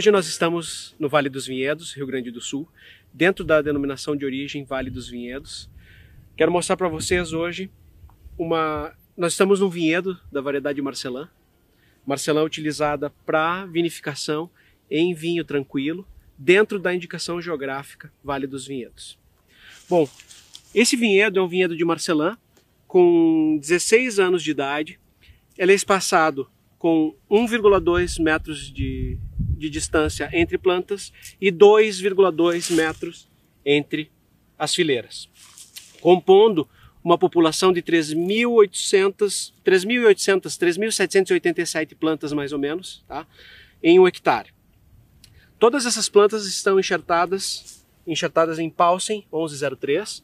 Hoje nós estamos no Vale dos Vinhedos, Rio Grande do Sul, dentro da denominação de origem Vale dos Vinhedos. Quero mostrar para vocês hoje uma. Nós estamos num vinhedo da variedade Marcelã. Marcelã é utilizada para vinificação em vinho tranquilo, dentro da indicação geográfica Vale dos Vinhedos. Bom, esse vinhedo é um vinhedo de Marcelã com 16 anos de idade. Ele é espaçado com 1,2 metros de de distância entre plantas e 2,2 metros entre as fileiras, compondo uma população de 3.800, 3.787 plantas mais ou menos, tá? em um hectare. Todas essas plantas estão enxertadas, enxertadas em Paulsen 1103,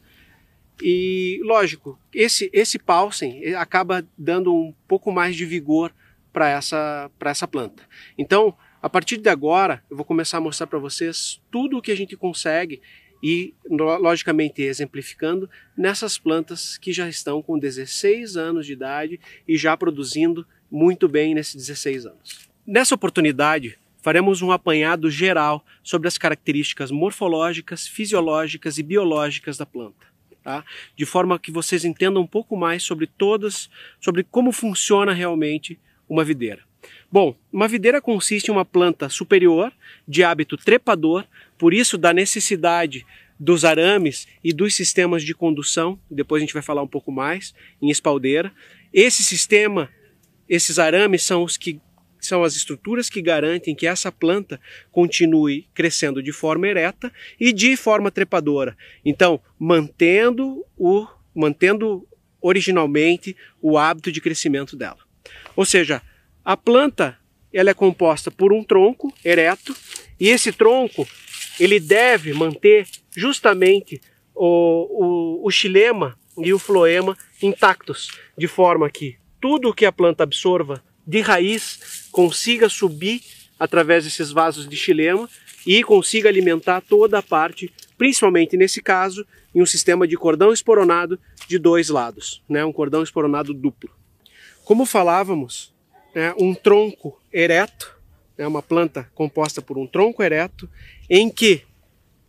e lógico, esse esse Paulsen eh, acaba dando um pouco mais de vigor para essa para essa planta. Então, a partir de agora, eu vou começar a mostrar para vocês tudo o que a gente consegue e, logicamente, exemplificando nessas plantas que já estão com 16 anos de idade e já produzindo muito bem nesses 16 anos. Nessa oportunidade, faremos um apanhado geral sobre as características morfológicas, fisiológicas e biológicas da planta. Tá? De forma que vocês entendam um pouco mais sobre todas, sobre como funciona realmente uma videira. Bom, uma videira consiste em uma planta superior, de hábito trepador, por isso da necessidade dos arames e dos sistemas de condução, depois a gente vai falar um pouco mais em espaldeira. Esse sistema, esses arames são os que são as estruturas que garantem que essa planta continue crescendo de forma ereta e de forma trepadora. Então, mantendo o mantendo originalmente o hábito de crescimento dela. Ou seja, a planta ela é composta por um tronco ereto e esse tronco ele deve manter justamente o, o, o xilema e o floema intactos, de forma que tudo que a planta absorva de raiz consiga subir através desses vasos de xilema e consiga alimentar toda a parte, principalmente nesse caso, em um sistema de cordão esporonado de dois lados, né? um cordão esporonado duplo. Como falávamos, né, um tronco ereto, né, uma planta composta por um tronco ereto, em que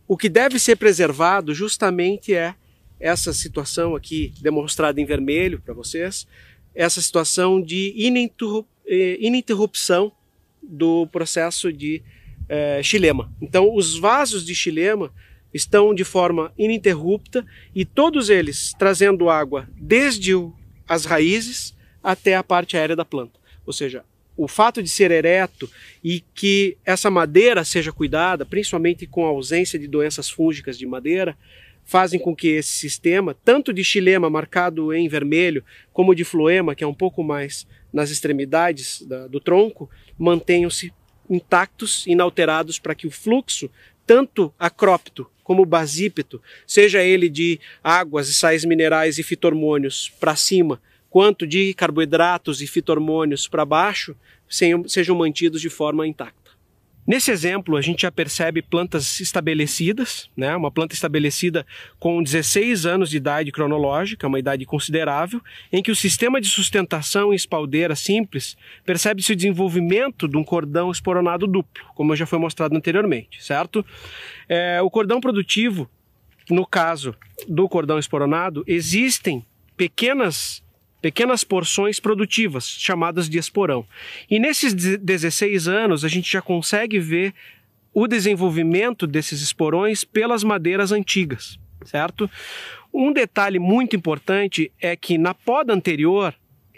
o que deve ser preservado justamente é essa situação aqui demonstrada em vermelho para vocês, essa situação de eh, ininterrupção do processo de chilema. Eh, xilema. Então, os vasos de xilema estão de forma ininterrupta e todos eles trazendo água desde as raízes até a parte aérea da planta. Ou seja, o fato de ser ereto e que essa madeira seja cuidada, principalmente com a ausência de doenças fúngicas de madeira, fazem com que esse sistema, tanto de xilema marcado em vermelho, como de floema, que é um pouco mais nas extremidades da, do tronco, mantenham-se intactos, inalterados, para que o fluxo, tanto acrópito como basípito, seja ele de águas e sais minerais e fitormônios para cima, quanto de carboidratos e fitormônios para baixo sejam mantidos de forma intacta. Nesse exemplo, a gente já percebe plantas estabelecidas, né? uma planta estabelecida com 16 anos de idade cronológica, uma idade considerável, em que o sistema de sustentação em espaldeira simples percebe-se o desenvolvimento de um cordão esporonado duplo, como já foi mostrado anteriormente, certo? É, o cordão produtivo, no caso do cordão esporonado, existem pequenas pequenas porções produtivas, chamadas de esporão. E nesses 16 anos, a gente já consegue ver o desenvolvimento desses esporões pelas madeiras antigas, certo? Um detalhe muito importante é que na poda anterior,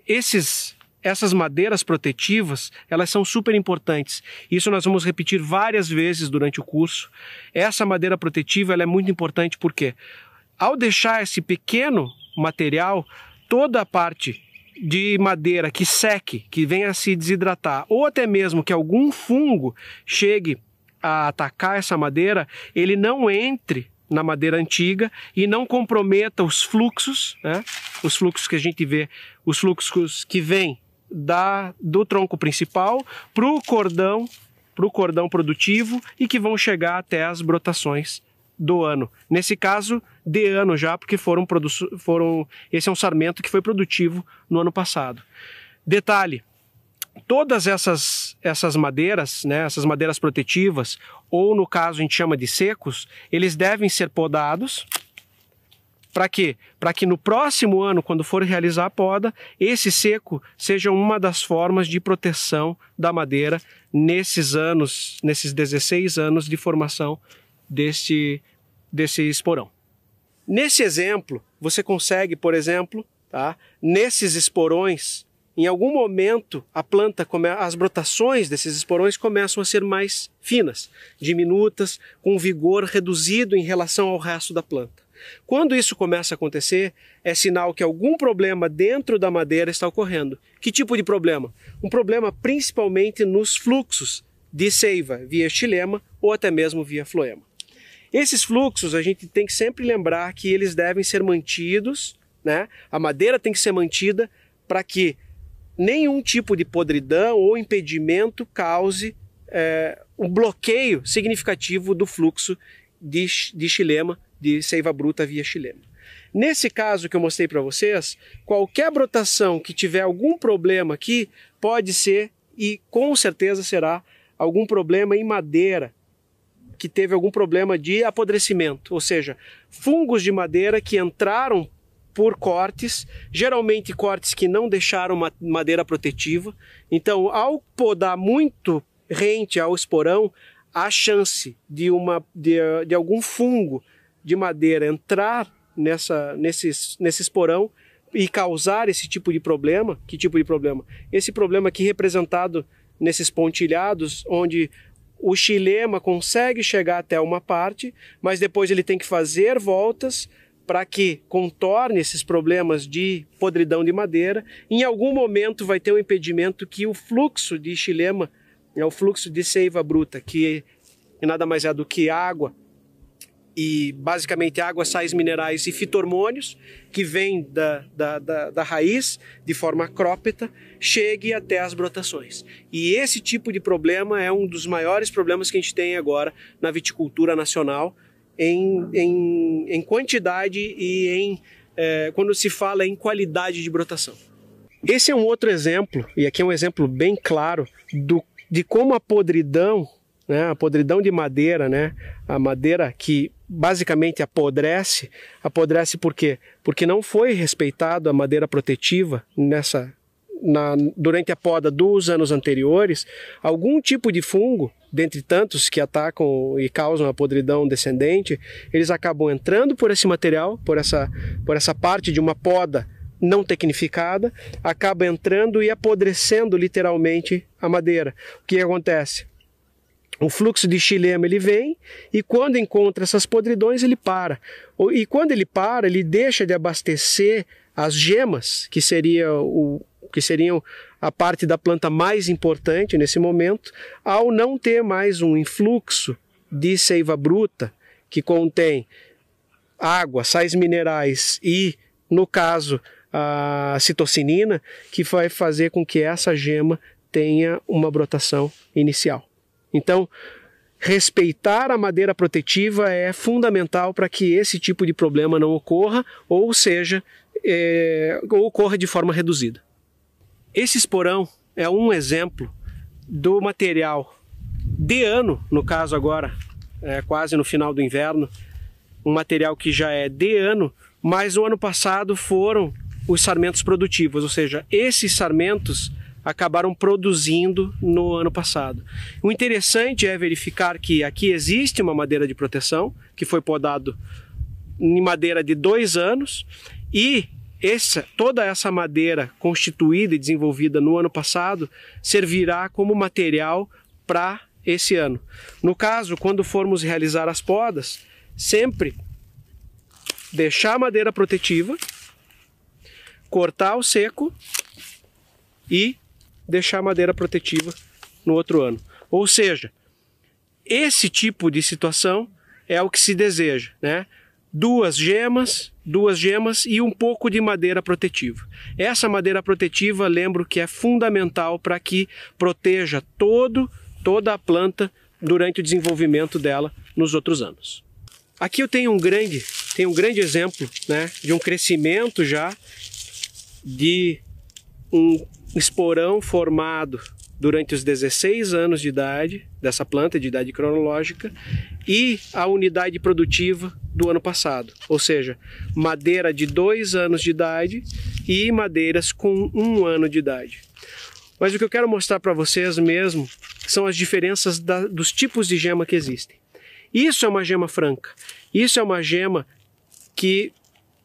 esses essas madeiras protetivas, elas são super importantes. Isso nós vamos repetir várias vezes durante o curso. Essa madeira protetiva, ela é muito importante porque ao deixar esse pequeno material toda a parte de madeira que seque, que venha a se desidratar, ou até mesmo que algum fungo chegue a atacar essa madeira, ele não entre na madeira antiga e não comprometa os fluxos, né? os fluxos que a gente vê, os fluxos que vêm da, do tronco principal para o cordão, para o cordão produtivo e que vão chegar até as brotações do ano. Nesse caso, de ano já, porque foram foram esse é um sarmento que foi produtivo no ano passado. Detalhe, todas essas essas madeiras, né, essas madeiras protetivas, ou no caso a gente chama de secos, eles devem ser podados para quê? Para que no próximo ano, quando for realizar a poda, esse seco seja uma das formas de proteção da madeira nesses anos, nesses 16 anos de formação deste, desse esporão. Nesse exemplo, você consegue, por exemplo, tá? nesses esporões, em algum momento a planta, as brotações desses esporões começam a ser mais finas, diminutas, com vigor reduzido em relação ao resto da planta. Quando isso começa a acontecer, é sinal que algum problema dentro da madeira está ocorrendo. Que tipo de problema? Um problema principalmente nos fluxos de seiva via estilema ou até mesmo via floema. Esses fluxos a gente tem que sempre lembrar que eles devem ser mantidos, né? A madeira tem que ser mantida para que nenhum tipo de podridão ou impedimento cause é, um bloqueio significativo do fluxo de, de de seiva bruta via chilema. Nesse caso que eu mostrei para vocês, qualquer brotação que tiver algum problema aqui pode ser e com certeza será algum problema em madeira que teve algum problema de apodrecimento, ou seja, fungos de madeira que entraram por cortes, geralmente cortes que não deixaram madeira protetiva. Então, ao podar muito rente ao esporão, a chance de, uma, de, de algum fungo de madeira entrar nessa, nesse, nesse esporão e causar esse tipo de problema. Que tipo de problema? Esse problema aqui representado nesses pontilhados, onde o xilema consegue chegar até uma parte, mas depois ele tem que fazer voltas para que contorne esses problemas de podridão de madeira. Em algum momento vai ter um impedimento que o fluxo de xilema, é né, o fluxo de seiva bruta, que nada mais é do que água e basicamente água, sais minerais e fitormônios que vêm da, da, da, da, raiz de forma acrópita, chegue até as brotações. E esse tipo de problema é um dos maiores problemas que a gente tem agora na viticultura nacional, em, em, em quantidade e em é, quando se fala em qualidade de brotação. Esse é um outro exemplo, e aqui é um exemplo bem claro do, de como a podridão, né, a podridão de madeira, né, a madeira que basicamente apodrece. Apodrece por quê? Porque não foi respeitado a madeira protetiva nessa na, durante a poda dos anos anteriores, algum tipo de fungo, dentre tantos que atacam e causam a podridão descendente, eles acabam entrando por esse material, por essa, por essa parte de uma poda não tecnificada, acaba entrando e apodrecendo literalmente a madeira. O que acontece? O fluxo de xilema ele vem e quando encontra essas podridões ele para. E quando ele para, ele deixa de abastecer as gemas, que seria o que seriam a parte da planta mais importante nesse momento, ao não ter mais um influxo de seiva bruta que contém água, sais minerais e, no caso, a citocinina, que vai fazer com que essa gema tenha uma brotação inicial. Então, respeitar a madeira protetiva é fundamental para que esse tipo de problema não ocorra, ou seja, é, ou ocorra de forma reduzida. Esse esporão é um exemplo do material de ano, no caso agora, é, quase no final do inverno, um material que já é de ano, mas o ano passado foram os sarmentos produtivos, ou seja, esses sarmentos acabaram produzindo no ano passado. O interessante é verificar que aqui existe uma madeira de proteção, que foi podado em madeira de dois anos, e essa, toda essa madeira constituída e desenvolvida no ano passado servirá como material para esse ano. No caso, quando formos realizar as podas, sempre deixar a madeira protetiva, cortar o seco e deixar a madeira protetiva no outro ano. Ou seja, esse tipo de situação é o que se deseja, né? Duas gemas, duas gemas e um pouco de madeira protetiva. Essa madeira protetiva, lembro que é fundamental para que proteja todo toda a planta durante o desenvolvimento dela nos outros anos. Aqui eu tenho um grande, tenho um grande exemplo, né, de um crescimento já de um esporão formado durante os 16 anos de idade dessa planta, de idade cronológica, e a unidade produtiva do ano passado, ou seja, madeira de dois anos de idade e madeiras com um ano de idade. Mas o que eu quero mostrar para vocês mesmo são as diferenças da, dos tipos de gema que existem. Isso é uma gema franca, isso é uma gema que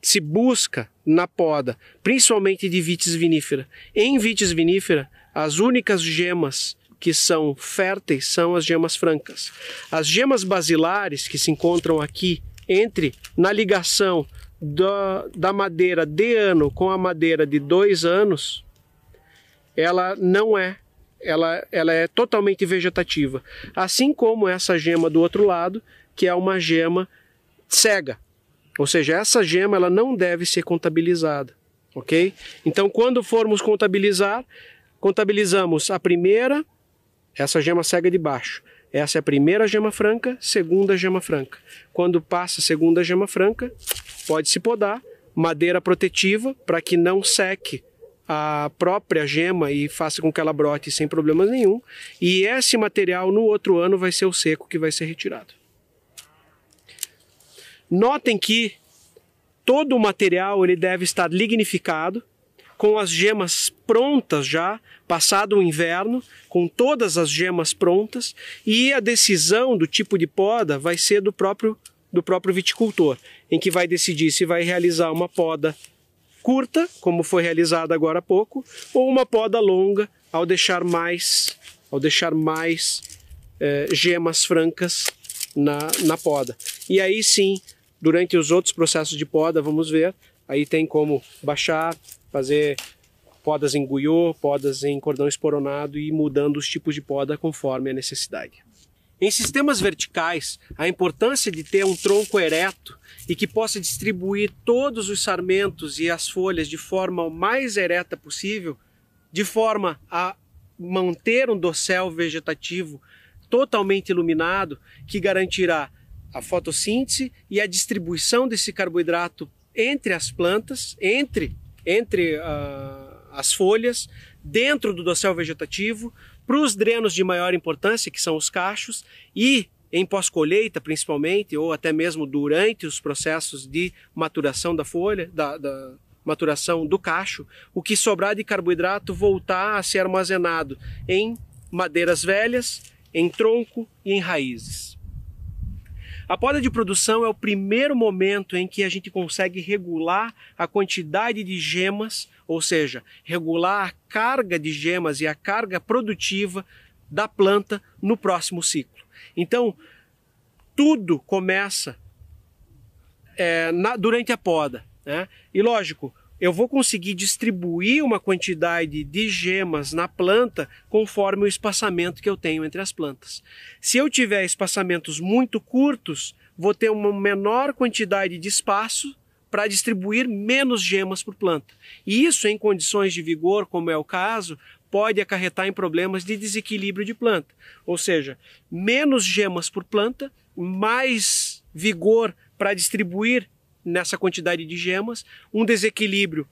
se busca na poda, principalmente de vitis vinífera. Em vitis vinífera, as únicas gemas que são férteis são as gemas francas. As gemas basilares que se encontram aqui entre na ligação da, da madeira de ano com a madeira de dois anos, ela não é ela, ela é totalmente vegetativa. Assim como essa gema do outro lado, que é uma gema cega. Ou seja, essa gema ela não deve ser contabilizada, ok? Então, quando formos contabilizar, contabilizamos a primeira, essa gema cega de baixo. Essa é a primeira gema franca, segunda gema franca. Quando passa a segunda gema franca, pode se podar madeira protetiva para que não seque a própria gema e faça com que ela brote sem problemas nenhum. E esse material no outro ano vai ser o seco que vai ser retirado. Notem que todo o material ele deve estar lignificado, com as gemas prontas já, passado o inverno, com todas as gemas prontas, e a decisão do tipo de poda vai ser do próprio do próprio viticultor, em que vai decidir se vai realizar uma poda curta, como foi realizada agora há pouco, ou uma poda longa ao deixar mais ao deixar mais eh, gemas francas na, na poda. E aí sim Durante os outros processos de poda, vamos ver, aí tem como baixar, fazer podas em guiô, podas em cordão esporonado e mudando os tipos de poda conforme a necessidade. Em sistemas verticais, a importância de ter um tronco ereto e que possa distribuir todos os sarmentos e as folhas de forma mais ereta possível, de forma a manter um dossel vegetativo totalmente iluminado, que garantirá a fotossíntese e a distribuição desse carboidrato entre as plantas, entre, entre uh, as folhas, dentro do dossel vegetativo, para os drenos de maior importância, que são os cachos, e em pós-colheita principalmente, ou até mesmo durante os processos de maturação da folha, da, da maturação do cacho, o que sobrar de carboidrato voltar a ser armazenado em madeiras velhas, em tronco e em raízes. A poda de produção é o primeiro momento em que a gente consegue regular a quantidade de gemas, ou seja, regular a carga de gemas e a carga produtiva da planta no próximo ciclo. Então, tudo começa é, na, durante a poda. Né? E lógico, eu vou conseguir distribuir uma quantidade de gemas na planta conforme o espaçamento que eu tenho entre as plantas. Se eu tiver espaçamentos muito curtos, vou ter uma menor quantidade de espaço para distribuir menos gemas por planta. E isso, em condições de vigor, como é o caso, pode acarretar em problemas de desequilíbrio de planta. Ou seja, menos gemas por planta, mais vigor para distribuir nessa quantidade de gemas, um desequilíbrio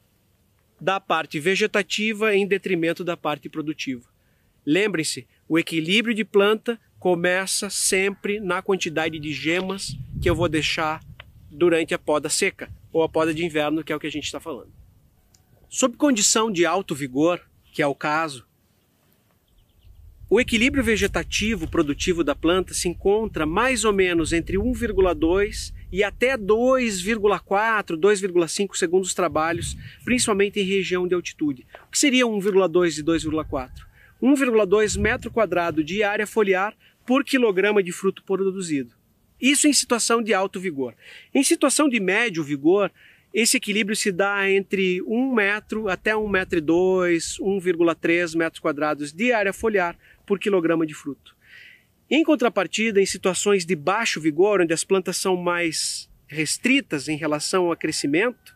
da parte vegetativa em detrimento da parte produtiva. Lembre-se, o equilíbrio de planta começa sempre na quantidade de gemas que eu vou deixar durante a poda seca ou a poda de inverno, que é o que a gente está falando. Sob condição de alto vigor, que é o caso, o equilíbrio vegetativo produtivo da planta se encontra mais ou menos entre 1,2 e até 2,4, 2,5 segundos os trabalhos, principalmente em região de altitude. O que seria 1,2 e 2,4? 1,2 metro quadrado de área foliar por quilograma de fruto produzido. Isso em situação de alto vigor. Em situação de médio vigor, esse equilíbrio se dá entre 1 metro até 1,2 metro, 1,3 metros quadrados de área foliar por quilograma de fruto. Em contrapartida, em situações de baixo vigor, onde as plantas são mais restritas em relação ao crescimento,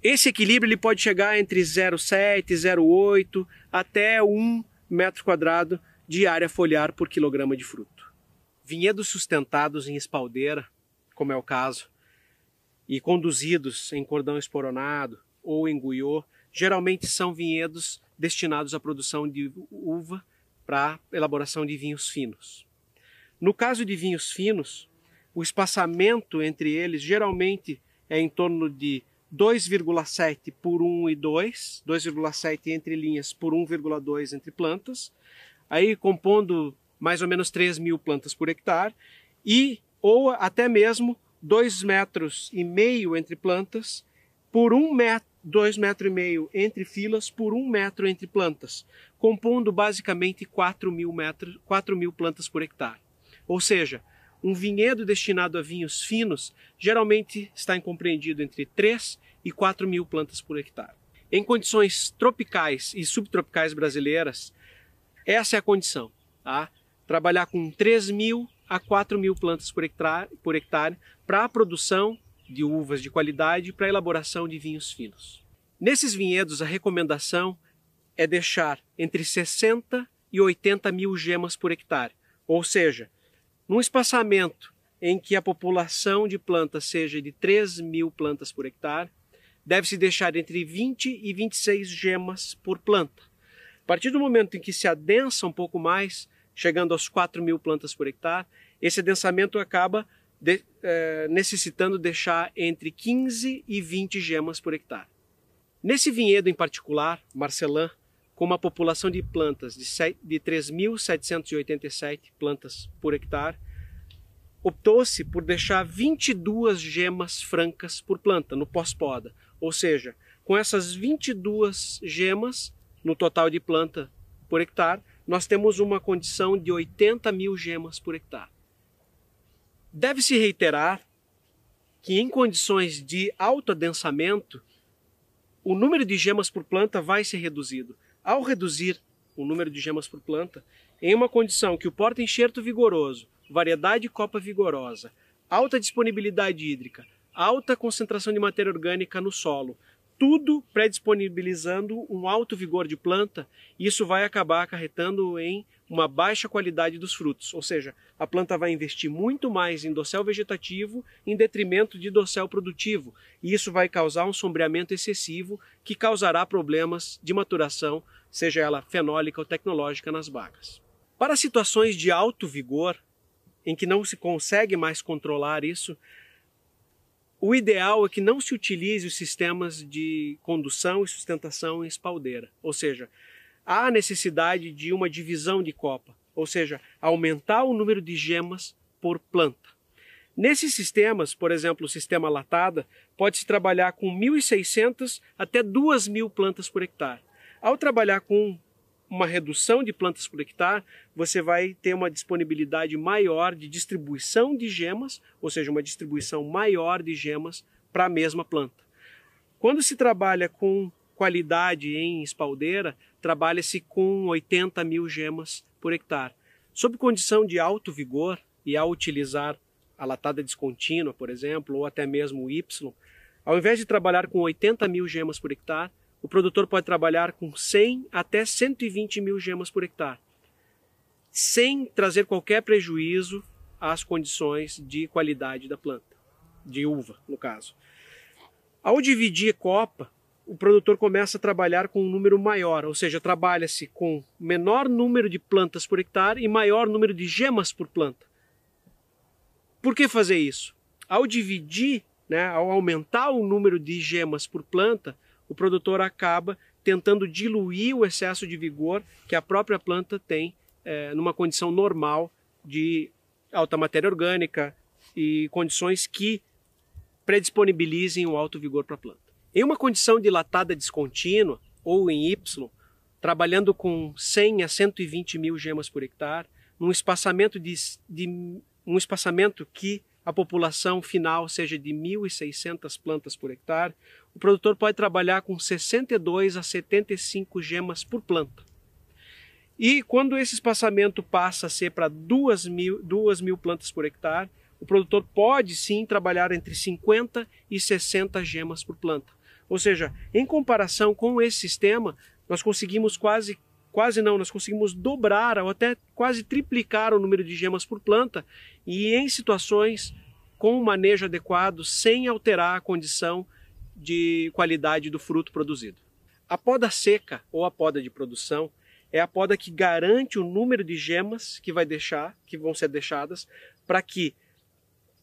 esse equilíbrio ele pode chegar entre 0,7, 0,8 até 1 metro quadrado de área foliar por quilograma de fruto. Vinhedos sustentados em espaldeira, como é o caso, e conduzidos em cordão esporonado ou em guiô, geralmente são vinhedos destinados à produção de uva para elaboração de vinhos finos. No caso de vinhos finos, o espaçamento entre eles geralmente é em torno de 2,7 por 1 e 2, 2,7 entre linhas por 1,2 entre plantas, aí compondo mais ou menos 3 mil plantas por hectare, e ou até mesmo 2 metros e meio entre plantas por 1 metro 2,5 metros e meio entre filas por 1 um metro entre plantas, compondo basicamente 4 mil, metros, 4 mil plantas por hectare. Ou seja, um vinhedo destinado a vinhos finos geralmente está incompreendido entre 3 e 4 mil plantas por hectare. Em condições tropicais e subtropicais brasileiras, essa é a condição. Tá? Trabalhar com 3 mil a 4 mil plantas por hectare para a produção de uvas de qualidade para elaboração de vinhos finos. Nesses vinhedos, a recomendação é deixar entre 60 e 80 mil gemas por hectare, ou seja, num espaçamento em que a população de plantas seja de 3 mil plantas por hectare, deve-se deixar entre 20 e 26 gemas por planta. A partir do momento em que se adensa um pouco mais, chegando aos 4 mil plantas por hectare, esse adensamento acaba de, é, necessitando deixar entre 15 e 20 gemas por hectare. Nesse vinhedo em particular, Marcelã, com uma população de plantas de, de 3.787 plantas por hectare, optou-se por deixar 22 gemas francas por planta no pós-poda. Ou seja, com essas 22 gemas no total de planta por hectare, nós temos uma condição de 80 mil gemas por hectare. Deve-se reiterar que em condições de alto adensamento, o número de gemas por planta vai ser reduzido. Ao reduzir o número de gemas por planta, em uma condição que o porta-enxerto vigoroso, variedade de copa vigorosa, alta disponibilidade hídrica, alta concentração de matéria orgânica no solo, tudo predisponibilizando um alto vigor de planta, isso vai acabar acarretando em uma baixa qualidade dos frutos, ou seja, a planta vai investir muito mais em dossel vegetativo em detrimento de dossel produtivo, e isso vai causar um sombreamento excessivo que causará problemas de maturação, seja ela fenólica ou tecnológica, nas bagas. Para situações de alto vigor, em que não se consegue mais controlar isso, o ideal é que não se utilize os sistemas de condução e sustentação em espaldeira, ou seja, há necessidade de uma divisão de copa, ou seja, aumentar o número de gemas por planta. Nesses sistemas, por exemplo, o sistema latada, pode-se trabalhar com 1.600 até 2.000 plantas por hectare. Ao trabalhar com uma redução de plantas por hectare, você vai ter uma disponibilidade maior de distribuição de gemas, ou seja, uma distribuição maior de gemas para a mesma planta. Quando se trabalha com qualidade em espaldeira, trabalha-se com 80 mil gemas por hectare. Sob condição de alto vigor e ao utilizar a latada descontínua, por exemplo, ou até mesmo o Y, ao invés de trabalhar com 80 mil gemas por hectare, o produtor pode trabalhar com 100 até 120 mil gemas por hectare, sem trazer qualquer prejuízo às condições de qualidade da planta, de uva, no caso. Ao dividir copa, o produtor começa a trabalhar com um número maior, ou seja, trabalha-se com menor número de plantas por hectare e maior número de gemas por planta. Por que fazer isso? Ao dividir, né, ao aumentar o número de gemas por planta, o produtor acaba tentando diluir o excesso de vigor que a própria planta tem é, numa condição normal de alta matéria orgânica e condições que predisponibilizem o alto vigor para a planta. Em uma condição dilatada descontínua, ou em Y, trabalhando com 100 a 120 mil gemas por hectare, num espaçamento, de, de um espaçamento que a população final seja de 1.600 plantas por hectare, o produtor pode trabalhar com 62 a 75 gemas por planta. E quando esse espaçamento passa a ser para 2 mil, plantas por hectare, o produtor pode sim trabalhar entre 50 e 60 gemas por planta. Ou seja, em comparação com esse sistema, nós conseguimos quase quase não, nós conseguimos dobrar ou até quase triplicar o número de gemas por planta e em situações com o manejo adequado, sem alterar a condição de qualidade do fruto produzido. A poda seca ou a poda de produção é a poda que garante o número de gemas que vai deixar, que vão ser deixadas, para que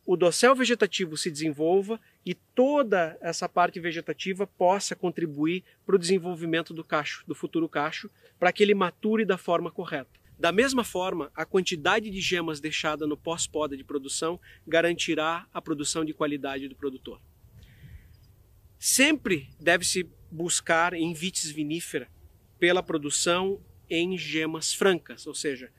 o dossel vegetativo se desenvolva e toda essa parte vegetativa possa contribuir para o desenvolvimento do cacho, do futuro cacho, para que ele mature da forma correta. Da mesma forma, a quantidade de gemas deixada no pós-poda de produção garantirá a produção de qualidade do produtor. Sempre deve-se buscar em vitis vinífera pela produção em gemas francas, ou seja,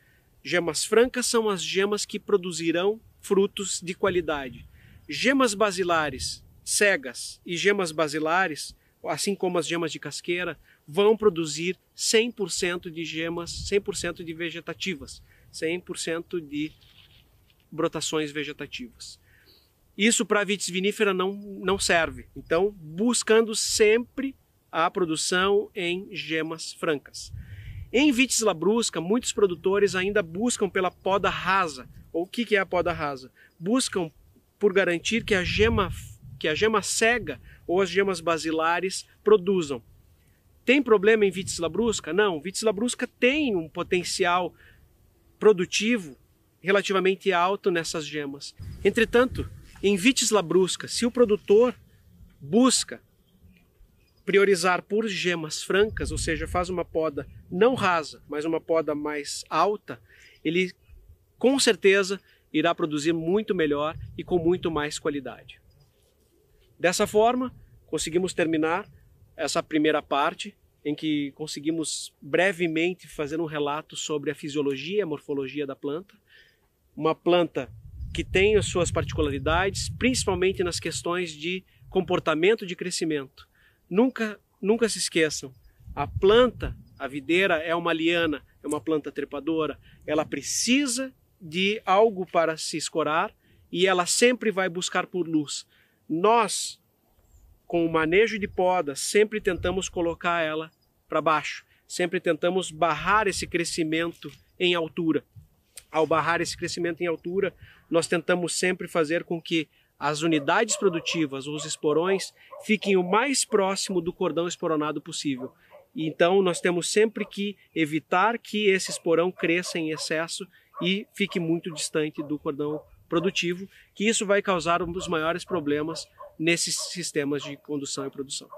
gemas francas são as gemas que produzirão frutos de qualidade. Gemas basilares cegas e gemas basilares, assim como as gemas de casqueira, vão produzir 100% de gemas, 100% de vegetativas, 100% de brotações vegetativas. Isso para a vitis vinífera não, não serve. Então, buscando sempre a produção em gemas francas. Em vitis labrusca, muitos produtores ainda buscam pela poda rasa, ou o que é a poda rasa? Buscam por garantir que a gema que a gema cega ou as gemas basilares produzam. Tem problema em vitis labrusca? Não, vitis labrusca tem um potencial produtivo relativamente alto nessas gemas. Entretanto, em vitis labrusca, se o produtor busca priorizar por gemas francas, ou seja, faz uma poda não rasa, mas uma poda mais alta, ele com certeza irá produzir muito melhor e com muito mais qualidade. Dessa forma, conseguimos terminar essa primeira parte em que conseguimos brevemente fazer um relato sobre a fisiologia e a morfologia da planta, uma planta que tem as suas particularidades, principalmente nas questões de comportamento de crescimento. Nunca, nunca se esqueçam, a planta, a videira é uma liana, é uma planta trepadora, ela precisa de algo para se escorar e ela sempre vai buscar por luz. Nós, com o manejo de poda, sempre tentamos colocar ela para baixo, sempre tentamos barrar esse crescimento em altura. Ao barrar esse crescimento em altura, nós tentamos sempre fazer com que as unidades produtivas, os esporões, fiquem o mais próximo do cordão esporonado possível. Então, nós temos sempre que evitar que esse esporão cresça em excesso e fique muito distante do cordão produtivo, que isso vai causar um dos maiores problemas nesses sistemas de condução e produção.